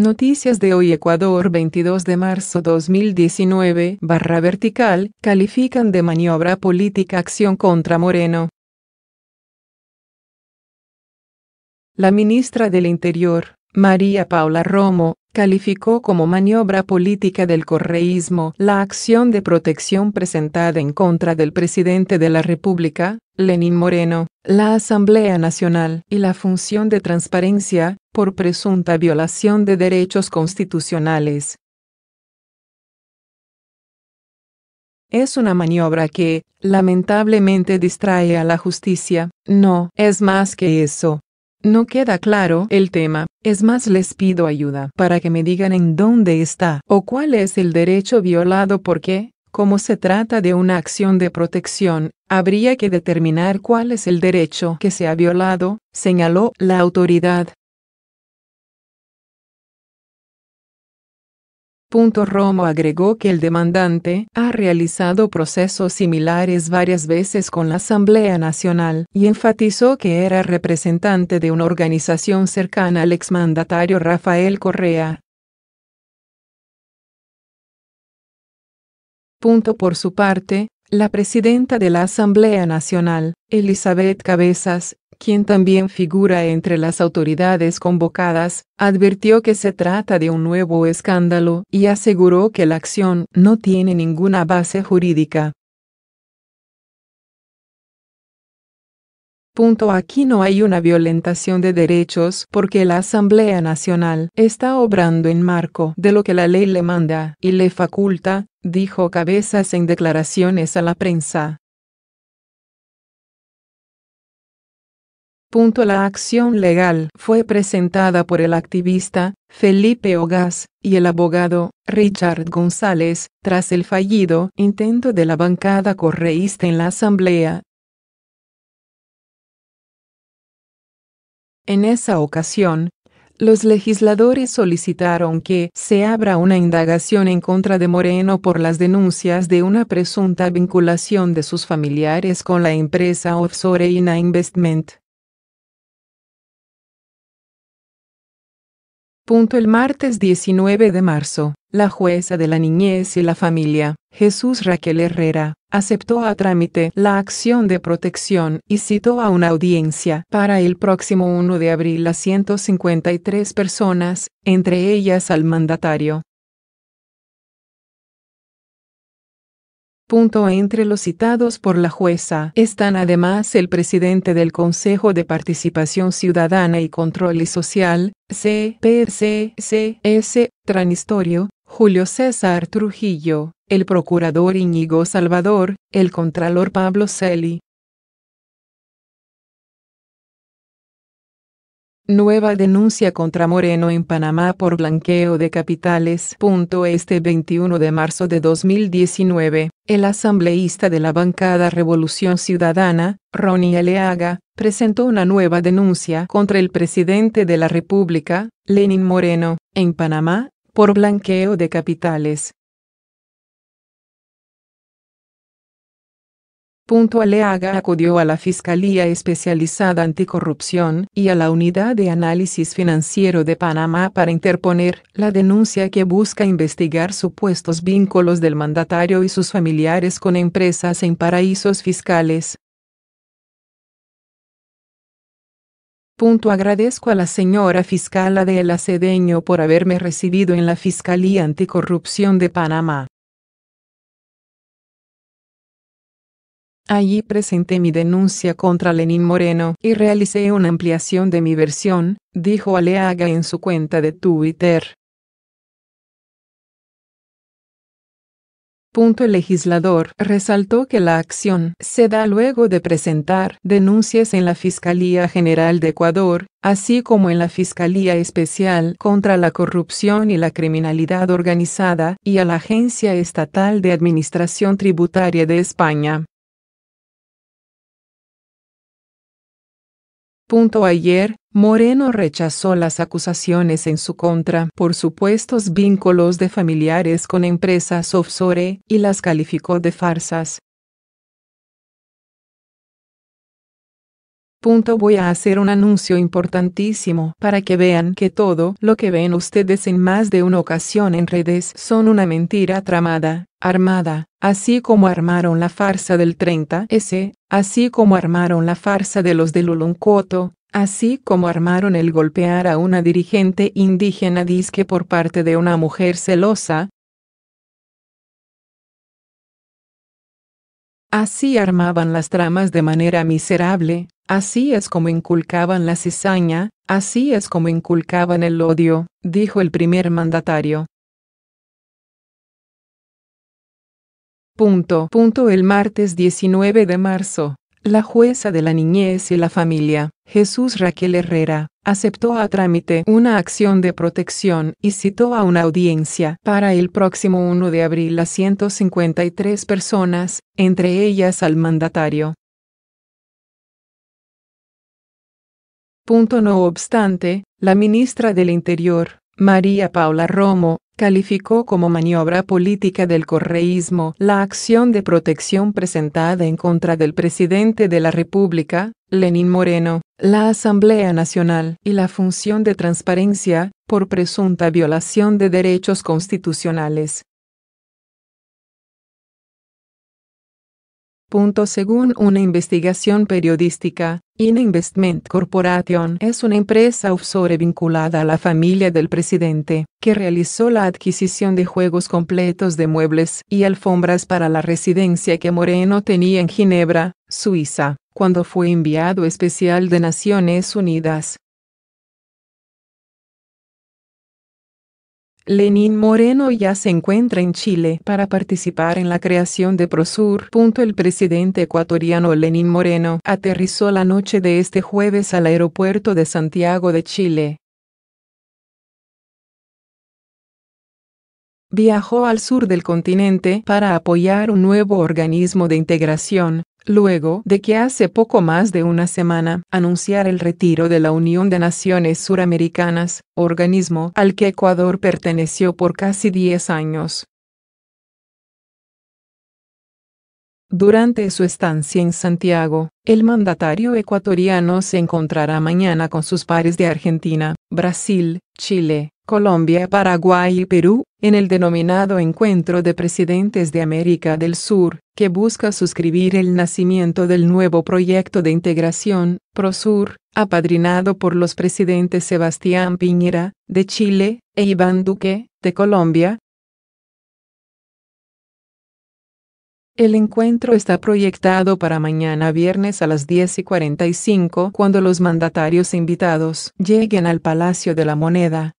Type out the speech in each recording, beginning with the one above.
Noticias de hoy Ecuador 22 de marzo 2019 barra vertical, califican de maniobra política acción contra Moreno. La ministra del Interior, María Paula Romo, calificó como maniobra política del correísmo la acción de protección presentada en contra del presidente de la República, Lenín Moreno la Asamblea Nacional y la función de transparencia, por presunta violación de derechos constitucionales. Es una maniobra que, lamentablemente, distrae a la justicia. No, es más que eso. No queda claro el tema, es más les pido ayuda para que me digan en dónde está o cuál es el derecho violado por qué. Como se trata de una acción de protección, habría que determinar cuál es el derecho que se ha violado, señaló la autoridad. Punto Romo agregó que el demandante ha realizado procesos similares varias veces con la Asamblea Nacional y enfatizó que era representante de una organización cercana al exmandatario Rafael Correa, Punto por su parte, la presidenta de la Asamblea Nacional, Elizabeth Cabezas, quien también figura entre las autoridades convocadas, advirtió que se trata de un nuevo escándalo y aseguró que la acción no tiene ninguna base jurídica. Punto aquí no hay una violentación de derechos porque la Asamblea Nacional está obrando en marco de lo que la ley le manda y le faculta, dijo Cabezas en declaraciones a la prensa. Punto la acción legal fue presentada por el activista Felipe Ogas y el abogado Richard González tras el fallido intento de la bancada correísta en la Asamblea. En esa ocasión, los legisladores solicitaron que se abra una indagación en contra de Moreno por las denuncias de una presunta vinculación de sus familiares con la empresa offshore Ina Investment, el martes 19 de marzo, la jueza de la niñez y la familia, Jesús Raquel Herrera, aceptó a trámite la acción de protección y citó a una audiencia para el próximo 1 de abril a 153 personas, entre ellas al mandatario, Punto entre los citados por la jueza están además el presidente del Consejo de Participación Ciudadana y Control Social, CPCCS, Tranistorio, Julio César Trujillo, el procurador Íñigo Salvador, el contralor Pablo Celi, Nueva denuncia contra Moreno en Panamá por blanqueo de capitales. Este 21 de marzo de 2019, el asambleísta de la bancada Revolución Ciudadana, Ronnie Aleaga, presentó una nueva denuncia contra el presidente de la República, Lenin Moreno, en Panamá, por blanqueo de capitales. Punto Aleaga acudió a la Fiscalía Especializada Anticorrupción y a la Unidad de Análisis Financiero de Panamá para interponer la denuncia que busca investigar supuestos vínculos del mandatario y sus familiares con empresas en paraísos fiscales. Punto agradezco a la señora fiscal Adela Cedeño por haberme recibido en la Fiscalía Anticorrupción de Panamá. Allí presenté mi denuncia contra Lenín Moreno y realicé una ampliación de mi versión, dijo Aleaga en su cuenta de Twitter. el legislador resaltó que la acción se da luego de presentar denuncias en la Fiscalía General de Ecuador, así como en la Fiscalía Especial contra la Corrupción y la Criminalidad Organizada y a la Agencia Estatal de Administración Tributaria de España. Punto ayer, Moreno rechazó las acusaciones en su contra por supuestos vínculos de familiares con empresas offshore y las calificó de farsas. Punto voy a hacer un anuncio importantísimo para que vean que todo lo que ven ustedes en más de una ocasión en redes son una mentira tramada armada, así como armaron la farsa del 30S, así como armaron la farsa de los de Luluncuoto, así como armaron el golpear a una dirigente indígena disque por parte de una mujer celosa, Así armaban las tramas de manera miserable, así es como inculcaban la cizaña, así es como inculcaban el odio, dijo el primer mandatario. Punto. El martes 19 de marzo, la jueza de la niñez y la familia, Jesús Raquel Herrera, aceptó a trámite una acción de protección y citó a una audiencia para el próximo 1 de abril a 153 personas, entre ellas al mandatario. Punto no obstante, la ministra del Interior, María Paula Romo, calificó como maniobra política del correísmo la acción de protección presentada en contra del presidente de la República, Lenín Moreno, la Asamblea Nacional y la función de transparencia, por presunta violación de derechos constitucionales. según una investigación periodística, In Investment Corporation es una empresa offshore vinculada a la familia del presidente, que realizó la adquisición de juegos completos de muebles y alfombras para la residencia que Moreno tenía en Ginebra, Suiza, cuando fue enviado especial de Naciones Unidas, Lenín Moreno ya se encuentra en Chile para participar en la creación de Prosur. El presidente ecuatoriano Lenín Moreno aterrizó la noche de este jueves al aeropuerto de Santiago de Chile. Viajó al sur del continente para apoyar un nuevo organismo de integración, luego de que hace poco más de una semana anunciara el retiro de la Unión de Naciones Suramericanas, organismo al que Ecuador perteneció por casi 10 años. Durante su estancia en Santiago, el mandatario ecuatoriano se encontrará mañana con sus pares de Argentina, Brasil, Chile, Colombia, Paraguay y Perú, en el denominado Encuentro de Presidentes de América del Sur, que busca suscribir el nacimiento del nuevo proyecto de integración, Prosur, apadrinado por los presidentes Sebastián Piñera, de Chile, e Iván Duque, de Colombia. El encuentro está proyectado para mañana viernes a las 10 y 45 cuando los mandatarios invitados lleguen al Palacio de la Moneda,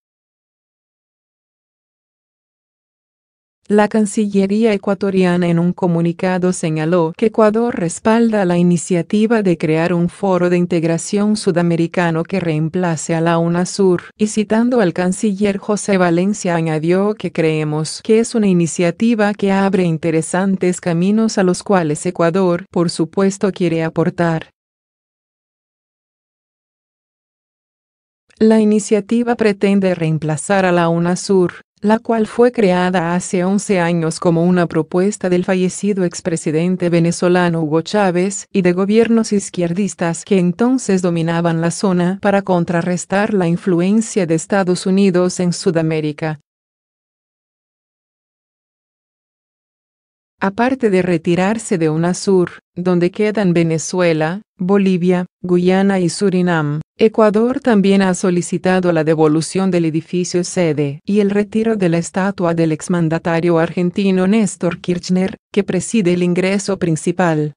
La Cancillería ecuatoriana en un comunicado señaló que Ecuador respalda la iniciativa de crear un foro de integración sudamericano que reemplace a la UNASUR, y citando al canciller José Valencia añadió que creemos que es una iniciativa que abre interesantes caminos a los cuales Ecuador, por supuesto, quiere aportar. La iniciativa pretende reemplazar a la UNASUR, la cual fue creada hace 11 años como una propuesta del fallecido expresidente venezolano Hugo Chávez y de gobiernos izquierdistas que entonces dominaban la zona para contrarrestar la influencia de Estados Unidos en Sudamérica. Aparte de retirarse de UNASUR, donde quedan Venezuela, Bolivia, Guyana y Surinam, Ecuador también ha solicitado la devolución del edificio sede y el retiro de la estatua del exmandatario argentino Néstor Kirchner, que preside el ingreso principal.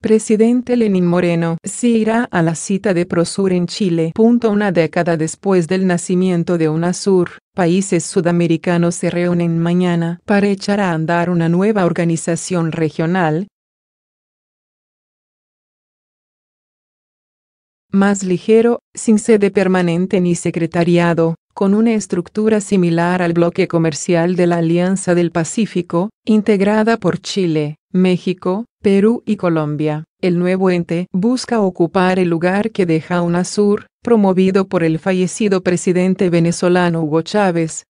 Presidente Lenín Moreno se irá a la cita de Prosur en Chile. Una década después del nacimiento de UNASUR, países sudamericanos se reúnen mañana para echar a andar una nueva organización regional más ligero, sin sede permanente ni secretariado, con una estructura similar al bloque comercial de la Alianza del Pacífico, integrada por Chile, México, Perú y Colombia. El nuevo ente busca ocupar el lugar que deja UNASUR, promovido por el fallecido presidente venezolano Hugo Chávez,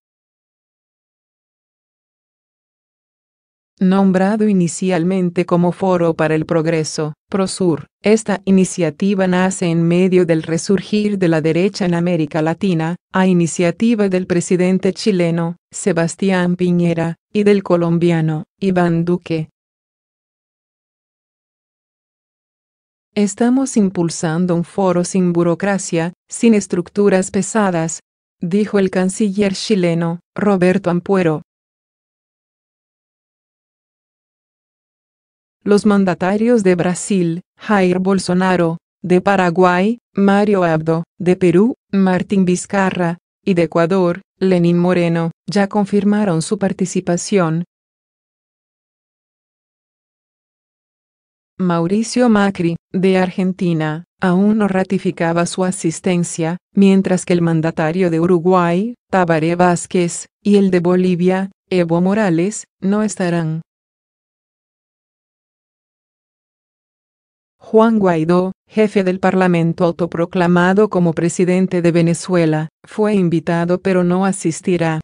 Nombrado inicialmente como Foro para el Progreso, Prosur, esta iniciativa nace en medio del resurgir de la derecha en América Latina, a iniciativa del presidente chileno, Sebastián Piñera, y del colombiano, Iván Duque. Estamos impulsando un foro sin burocracia, sin estructuras pesadas, dijo el canciller chileno, Roberto Ampuero, los mandatarios de Brasil, Jair Bolsonaro, de Paraguay, Mario Abdo, de Perú, Martín Vizcarra, y de Ecuador, Lenín Moreno, ya confirmaron su participación. Mauricio Macri, de Argentina, aún no ratificaba su asistencia, mientras que el mandatario de Uruguay, Tabaré Vázquez, y el de Bolivia, Evo Morales, no estarán. Juan Guaidó, jefe del Parlamento autoproclamado como presidente de Venezuela, fue invitado pero no asistirá.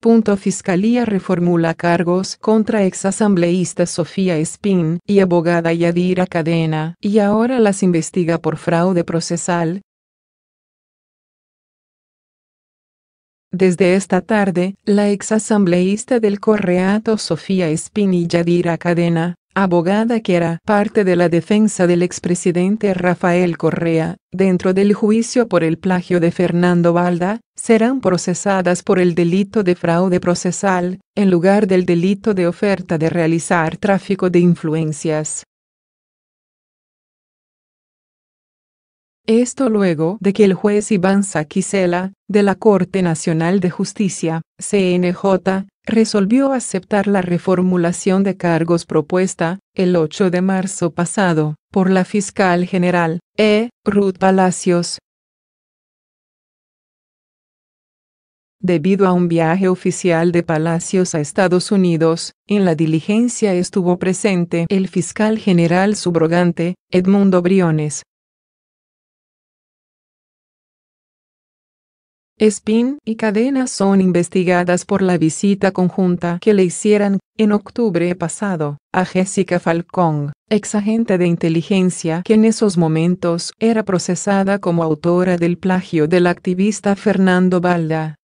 Punto Fiscalía reformula cargos contra exasambleísta Sofía Espín y abogada Yadira Cadena, y ahora las investiga por fraude procesal, Desde esta tarde, la exasambleísta del Correato Sofía Espinilla Yadira Cadena, abogada que era parte de la defensa del expresidente Rafael Correa, dentro del juicio por el plagio de Fernando Valda, serán procesadas por el delito de fraude procesal, en lugar del delito de oferta de realizar tráfico de influencias. Esto luego de que el juez Iván Saquisela, de la Corte Nacional de Justicia, CNJ, resolvió aceptar la reformulación de cargos propuesta, el 8 de marzo pasado, por la fiscal general, E. Ruth Palacios. Debido a un viaje oficial de Palacios a Estados Unidos, en la diligencia estuvo presente el fiscal general subrogante, Edmundo Briones, Spin y Cadena son investigadas por la visita conjunta que le hicieran, en octubre pasado, a Jessica Falcón, ex agente de inteligencia que en esos momentos era procesada como autora del plagio del activista Fernando Balda.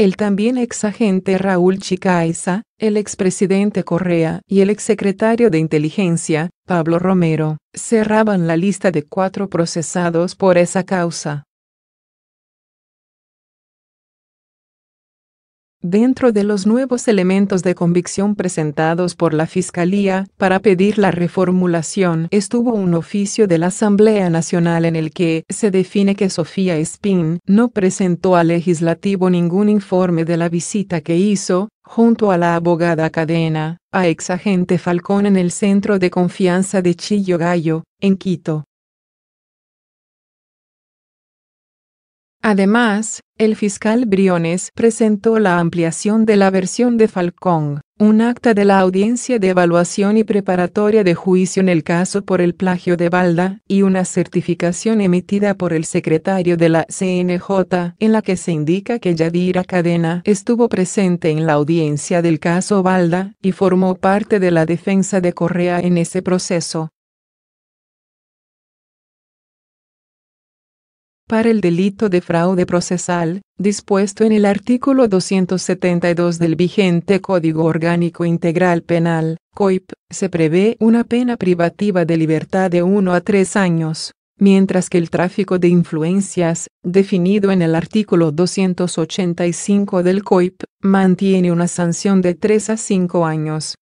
El también agente Raúl Chicaiza, el expresidente Correa y el exsecretario de Inteligencia, Pablo Romero, cerraban la lista de cuatro procesados por esa causa. Dentro de los nuevos elementos de convicción presentados por la Fiscalía para pedir la reformulación estuvo un oficio de la Asamblea Nacional en el que se define que Sofía Espín no presentó al legislativo ningún informe de la visita que hizo, junto a la abogada Cadena, a exagente Falcón en el Centro de Confianza de Chillo Gallo, en Quito. Además, el fiscal Briones presentó la ampliación de la versión de Falcón, un acta de la audiencia de evaluación y preparatoria de juicio en el caso por el plagio de Balda y una certificación emitida por el secretario de la CNJ en la que se indica que Yadira Cadena estuvo presente en la audiencia del caso Balda y formó parte de la defensa de Correa en ese proceso. para el delito de fraude procesal, dispuesto en el artículo 272 del vigente Código Orgánico Integral Penal, COIP, se prevé una pena privativa de libertad de 1 a 3 años, mientras que el tráfico de influencias, definido en el artículo 285 del COIP, mantiene una sanción de 3 a 5 años,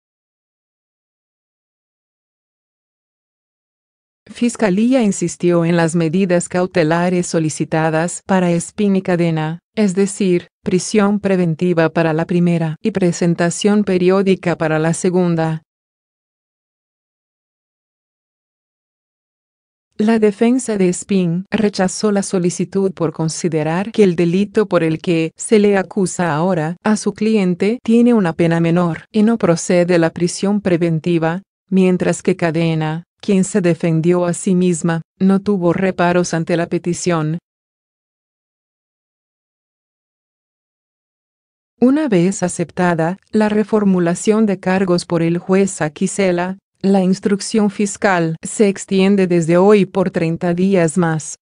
Fiscalía insistió en las medidas cautelares solicitadas para Spin y Cadena, es decir, prisión preventiva para la primera y presentación periódica para la segunda. La defensa de Spin rechazó la solicitud por considerar que el delito por el que se le acusa ahora a su cliente tiene una pena menor y no procede la prisión preventiva, mientras que Cadena quien se defendió a sí misma, no tuvo reparos ante la petición. Una vez aceptada la reformulación de cargos por el juez Aquisela, la instrucción fiscal se extiende desde hoy por 30 días más.